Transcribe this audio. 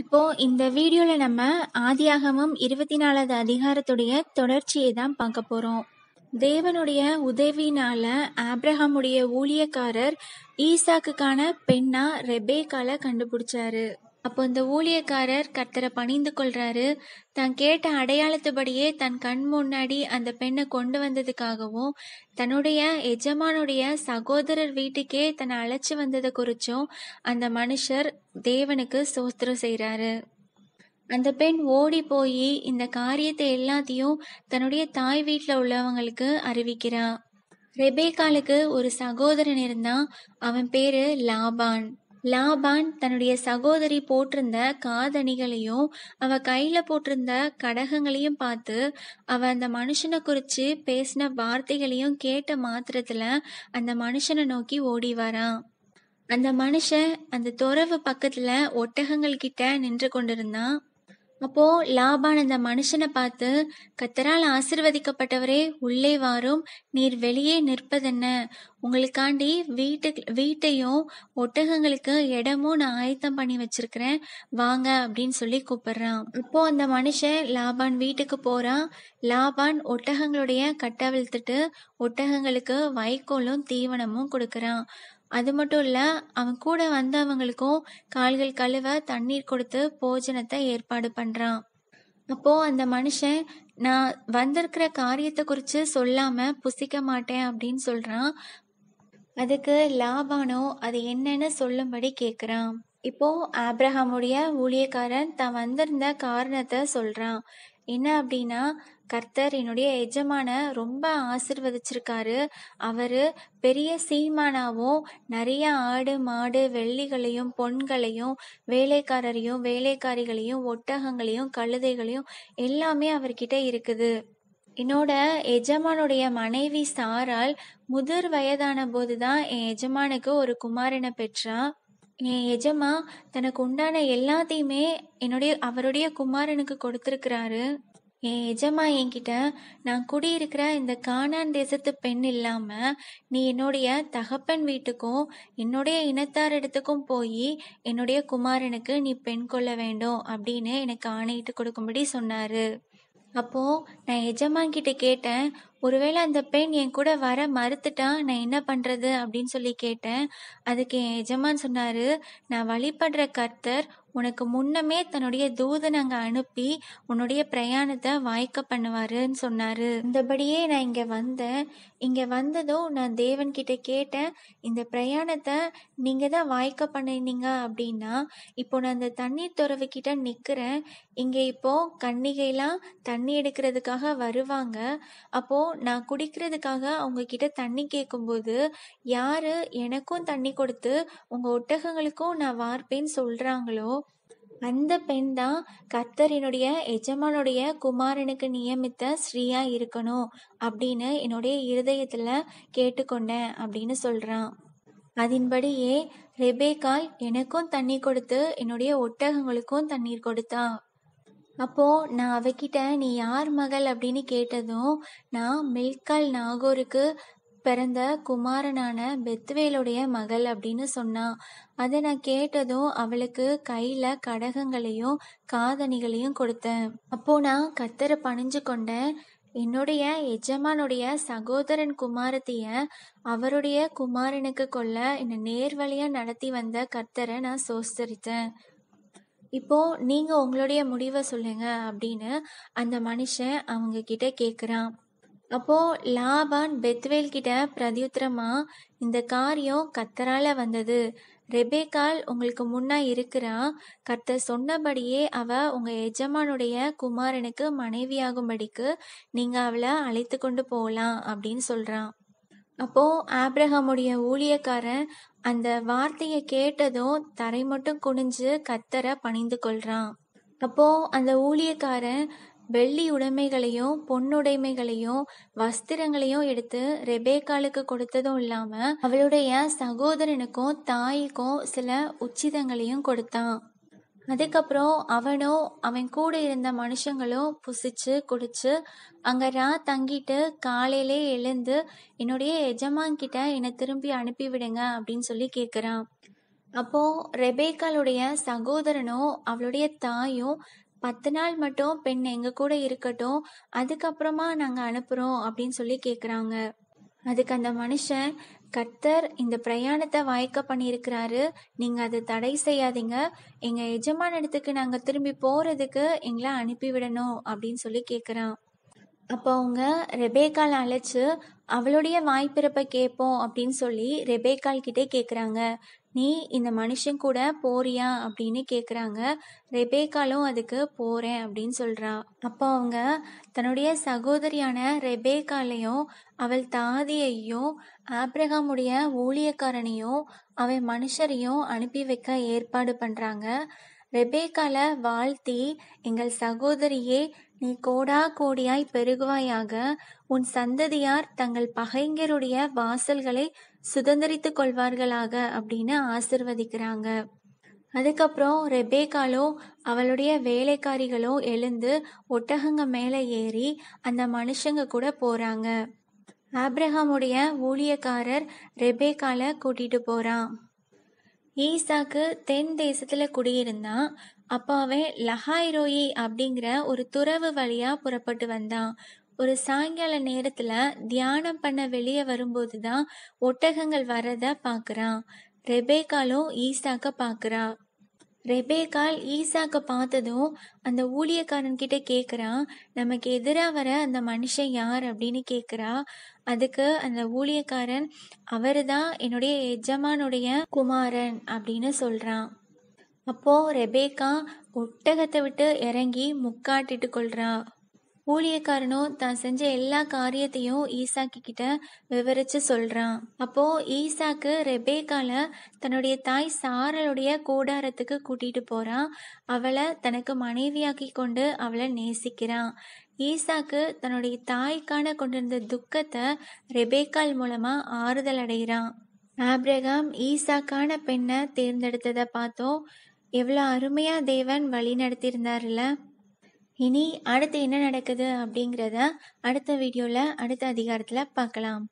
இப்போ இந்த வீடியோல நம்ம ஆதியாகமும் இருபத்தி நாலாவது அதிகாரத்துடைய தொடர்ச்சியை தான் பார்க்க போறோம் தேவனுடைய உதவினால ஆப்ரஹாமுடைய ஊழியக்காரர் ஈசாக்குக்கான பெண்ணா ரெபேகால கண்டுபிடிச்சாரு அப்போ இந்த ஊழியக்காரர் கர்த்தரை பணிந்து கொள்றாரு தான் கேட்ட அடையாளத்துபடியே தன் கண் முன்னாடி அந்த பெண்ணை கொண்டு வந்ததுக்காகவும் தன்னுடைய எஜமானுடைய சகோதரர் வீட்டுக்கே தன்னை அழைச்சி வந்ததை குறிச்சும் அந்த மனுஷர் தேவனுக்கு சோஸ்திரம் செய்கிறாரு அந்த பெண் ஓடி போய் இந்த காரியத்தை எல்லாத்தையும் தன்னுடைய தாய் வீட்டில் உள்ளவங்களுக்கு அறிவிக்கிறான் ரெபேகாலுக்கு ஒரு சகோதரன் இருந்தான் அவன் பேரு லாபான் லாபான் தன்னுடைய சகோதரி போட்டிருந்த காதணிகளையும் அவ கையில போட்டிருந்த கடகங்களையும் பார்த்து அவ அந்த மனுஷனை குறிச்சு பேசின வார்த்தைகளையும் கேட்ட மாத்திரத்துல அந்த மனுஷனை நோக்கி ஓடி வரான் அந்த மனுஷன் அந்த துறவு பக்கத்துல ஒட்டகங்கள் கிட்ட நின்று கொண்டிருந்தான் அப்போ லாபான் அந்த மனுஷனை பார்த்து கத்தரால் ஆசிர்வதிக்கப்பட்டவரே உள்ளே வாரும் நீர் வெளியே நிற்பதென்ன உங்களுக்காண்டி வீட்டு வீட்டையும் ஒட்டகங்களுக்கு இடமும் நான் ஆயத்தம் பண்ணி வச்சிருக்கிறேன் வாங்க அப்படின்னு சொல்லி கூப்பிடுறான் இப்போ அந்த மனுஷன் லாபான் வீட்டுக்கு போறான் லாபான் ஒட்டகங்களுடைய கட்டவிழ்த்துட்டு ஒட்டகங்களுக்கு வைக்கோலும் தீவனமும் கொடுக்கறான் அது மட்டும் இல்லை அவன் கூட வந்தவங்களுக்கும் கால்கள் கழுவ தண்ணீர் கொடுத்து போஜனத்தை ஏற்பாடு பண்ணுறான் அப்போது அந்த மனுஷன் நான் வந்திருக்கிற காரியத்தை குறித்து சொல்லாமல் புசிக்க மாட்டேன் அப்படின்னு சொல்கிறான் அதுக்கு லாபானோ அது என்னன்னு சொல்லும்படி கேட்குறான் இப்போ ஆப்ரஹாமுடைய ஊழியக்காரன் தான் வந்திருந்த காரணத்தை சொல்கிறான் என்ன அப்படின்னா கர்த்தர் என்னுடைய எஜமான ரொம்ப ஆசிர்வதிச்சிருக்காரு அவரு பெரிய சீமானாவும் நிறைய ஆடு மாடு வெள்ளிகளையும் பொண்களையும் வேலைக்காரரையும் வேலைக்காரிகளையும் ஒட்டகங்களையும் கழுதைகளையும் எல்லாமே அவர்கிட்ட இருக்குது என்னோட எஜமானுடைய மனைவி சாரால் முதிர் வயதான போதுதான் என் எஜமானுக்கு ஒரு குமாரனை பெற்றா என் எஜமா தனக்கு உண்டான எல்லாத்தையுமே என்னுடைய அவருடைய குமாரனுக்கு கொடுத்திருக்கிறாரு என் எஜமா என்கிட்ட நான் குடியிருக்கிற இந்த காணான் தேசத்து பெண் இல்லாம நீ என்னுடைய தகப்பன் வீட்டுக்கும் என்னுடைய இனத்தார் இடத்துக்கும் போய் என்னுடைய குமாரனுக்கு நீ பெண் கொள்ள வேண்டும் அப்படின்னு எனக்கு ஆணையிட்டு கொடுக்கும்படி சொன்னாரு அப்போ நான் எஜமான் கிட்ட கேட்டேன் ஒருவேளை அந்த பெண் என் கூட வர மறுத்துட்டா நான் என்ன பண்ணுறது அப்படின்னு சொல்லி கேட்டேன் அதுக்கு என் எஜமான் சொன்னார் நான் வழிபடுற கர்த்தர் உனக்கு முன்னமே தன்னுடைய தூதன் அங்கே அனுப்பி உன்னுடைய பிரயாணத்தை வாய்க்க பண்ணுவாருன்னு சொன்னார் இந்தபடியே நான் இங்கே வந்தேன் இங்கே வந்ததும் நான் தேவன்கிட்ட கேட்டேன் இந்த பிரயாணத்தை நீங்கள் தான் வாய்க்க பண்ணினீங்க அப்படின்னா இப்போ நான் அந்த தண்ணீர் துறவு கிட்ட நிற்கிறேன் இங்கே இப்போ கன்னிகைலாம் தண்ணி எடுக்கிறதுக்காக வருவாங்க அப்போது நான் குடிக்கிறதுக்காக அவங்க கிட்ட தண்ணி கேட்கும்போது யார் எனக்கும் தண்ணி கொடுத்து உங்கள் ஒட்டகங்களுக்கும் நான் வார்ப்பேன்னு சொல்கிறாங்களோ அந்த பெண் தான் கத்தர் என்னுடைய எஜமானுடைய குமாரனுக்கு நியமித்த ஸ்ரீயா இருக்கணும் அப்படின்னு என்னுடைய இருதயத்தில் கேட்டுக்கொண்டேன் அப்படின்னு சொல்கிறான் அதன்படியே ரெபேகாய் எனக்கும் தண்ணி கொடுத்து என்னுடைய ஒட்டகங்களுக்கும் தண்ணீர் கொடுத்தா அப்போது நான் அவகிட்ட நீ யார் மகள் அப்படின்னு கேட்டதும் நான் மில்கல் நாகூருக்கு பிறந்த குமாரனான பெத்வேலுடைய மகள் அப்படின்னு சொன்னான் அதை நான் கேட்டதும் அவளுக்கு கையில் கடகங்களையும் காதணிகளையும் கொடுத்தேன் அப்போ நான் கத்தரை பணிஞ்சு கொண்டேன் என்னுடைய எஜமானுடைய சகோதரன் குமாரத்திய அவருடைய குமாரனுக்கு கொள்ள என்னை நேர்வழியா நடத்தி வந்த கர்த்தரை நான் சோஸ்தரித்தேன் இப்போ நீங்க உங்களுடைய முடிவை சொல்லுங்க அப்படின்னு அந்த மனுஷன் அவங்க கிட்ட கேக்குறான் அப்போ லாபான் பெத்வேல் கிட்ட பிரதியுத்திரமா இந்த காரியம் கத்தரால வந்தது ரெபேக்கால் உங்களுக்கு முன்னா இருக்கிறா கத்த சொன்னபடியே அவ உங்க எஜமானுடைய குமாரனுக்கு மனைவியாகும்படிக்கு நீங்க அவளை அழைத்து கொண்டு போகலாம் அப்படின்னு சொல்றான் அப்போ ஆப்ரஹாமுடைய ஊழியக்காரன் அந்த வார்த்தையை கேட்டதும் தரை மட்டும் குனிஞ்சு கத்தரை பணிந்து கொள்றான் அப்போ அந்த ஊழியக்காரன் வெள்ளி உடைமைகளையும் பொன்னுடைமைகளையும் வஸ்திரங்களையும் எடுத்து ரெபேக்காலுக்கு கொடுத்ததும் இல்லாம அவளுடைய சகோதரனுக்கும் தாய்க்கும் சில உச்சிதங்களையும் கொடுத்தான் அதுக்கப்புறம் அவனும் அவன் கூட இருந்த மனுஷங்களும் புசிச்சு குடிச்சு அங்க ரா தங்கிட்டு காலையிலே எழுந்து என்னுடைய எஜமான்கிட்ட என்னை திரும்பி அனுப்பி விடுங்க அப்படின்னு சொல்லி கேட்குறான் அப்போ ரெபேக்காலுடைய சகோதரனும் அவளுடைய தாயும் பத்து நாள் மட்டும் பெண் எங்க கூட இருக்கட்டும் அதுக்கப்புறமா நாங்க அனுப்புறோம் அப்படின்னு சொல்லி கேக்குறாங்க அதுக்கு அந்த மனுஷன் கத்தர் இந்த பிரயாணத்தை வாய்க்க பண்ணியிருக்கிறாரு நீங்க அதை தடை செய்யாதீங்க எங்க எஜமான இடத்துக்கு நாங்க திரும்பி போறதுக்கு எங்களை அனுப்பிவிடணும் அப்படின்னு சொல்லி கேக்குறான் அப்போ அவங்க ரெபேக்கால் அழைச்சு அவளுடைய வாய்ப்பிறப்பை கேட்போம் அப்படின்னு சொல்லி ரெபேக்கால் கிட்டே கேட்குறாங்க நீ இந்த மனுஷன் கூட போறியா அப்படின்னு கேட்குறாங்க ரெபேக்காலும் அதுக்கு போகிறேன் அப்படின்னு சொல்கிறா அப்போ அவங்க தன்னுடைய சகோதரியான ரெபேக்காலையும் அவள் தாதியையும் ஆப்ரஹாமுடைய ஊழியக்காரனையும் அவன் மனுஷரையும் அனுப்பி வைக்க ஏற்பாடு பண்ணுறாங்க ரெபேக்கால வாழ்த்தி எங்கள் சகோதரியே நீ கோடா கோடியாய் பெருகுவாயாக உன் சந்ததியார் தங்கள் பகைஞருடைய வாசல்களை சுதந்திரித்து கொள்வார்களாக அப்படின்னு ஆசிர்வதிக்கிறாங்க அதுக்கப்புறம் ரெபேக்காலோ அவளுடைய வேலைக்காரிகளோ எழுந்து ஒட்டகங்க மேலே ஏறி அந்த மனுஷங்க கூட போறாங்க ஆப்ரஹாமுடைய ஊழியக்காரர் ரெபேக்கால கூட்டிட்டு போறான் ஈசாக்கு தென் தேசத்துல குடியிருந்தான் அப்போ அவன் லஹாய்ரோயி அப்படிங்கிற ஒரு துறவு வழியா புறப்பட்டு வந்தான் ஒரு சாயங்கால நேரத்துல தியானம் பண்ண வெளியே வரும்போது தான் ஒட்டகங்கள் வர்றத பாக்குறான் ரெபேகாலும் ஈசாக்க பாக்குறா ரெபேகால் ஈசாக்க பார்த்ததும் அந்த ஊழியக்காரன் கிட்ட கேட்குறான் நமக்கு எதிராக வர அந்த மனுஷன் யார் அப்படின்னு கேட்குறா அதுக்கு அந்த ஊழியக்காரன் அவர் தான் என்னுடைய எஜமானுடைய குமாரன் அப்படின்னு சொல்கிறான் அப்போது ரெபேகா ஒட்டகத்தை விட்டு இறங்கி முக்காட்டிட்டு கொள்கிறா ஊழியக்காரனோ தான் செஞ்ச எல்லா காரியத்தையும் ஈசாக்கு கிட்ட விவரிச்சு சொல்றான் அப்போ ஈசாக்கு ரெபேக்கால தன்னுடைய தாய் சாரலுடைய கூடாரத்துக்கு கூட்டிட்டு போறான் அவளை தனக்கு மனைவியாக்கி கொண்டு அவளை நேசிக்கிறான் ஈசாக்கு தன்னுடைய தாய்க்கான கொண்டிருந்த துக்கத்தை ரெபேக்கால் மூலமா ஆறுதல் அடைகிறான் ஆப்ரகாம் ஈசாக்கான பெண்ணை தேர்ந்தெடுத்ததை பார்த்தோம் எவ்வளோ அருமையா தேவன் வழி நடத்தியிருந்தாருல இனி அடுத்து என்ன நடக்குது அப்படிங்கிறத அடுத்த வீடியோவில் அடுத்த அதிகாரத்தில் பார்க்கலாம்